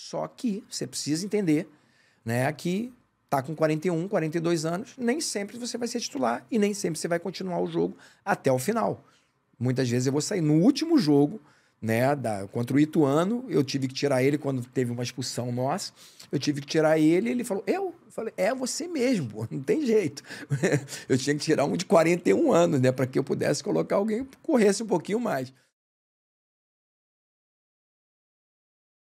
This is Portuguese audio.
Só que você precisa entender né, que tá com 41, 42 anos, nem sempre você vai ser titular e nem sempre você vai continuar o jogo até o final. Muitas vezes eu vou sair no último jogo, né, da, contra o Ituano, eu tive que tirar ele quando teve uma expulsão nossa, eu tive que tirar ele, ele falou, eu? Eu falei, é você mesmo, pô, não tem jeito. eu tinha que tirar um de 41 anos, né, para que eu pudesse colocar alguém que corresse um pouquinho mais.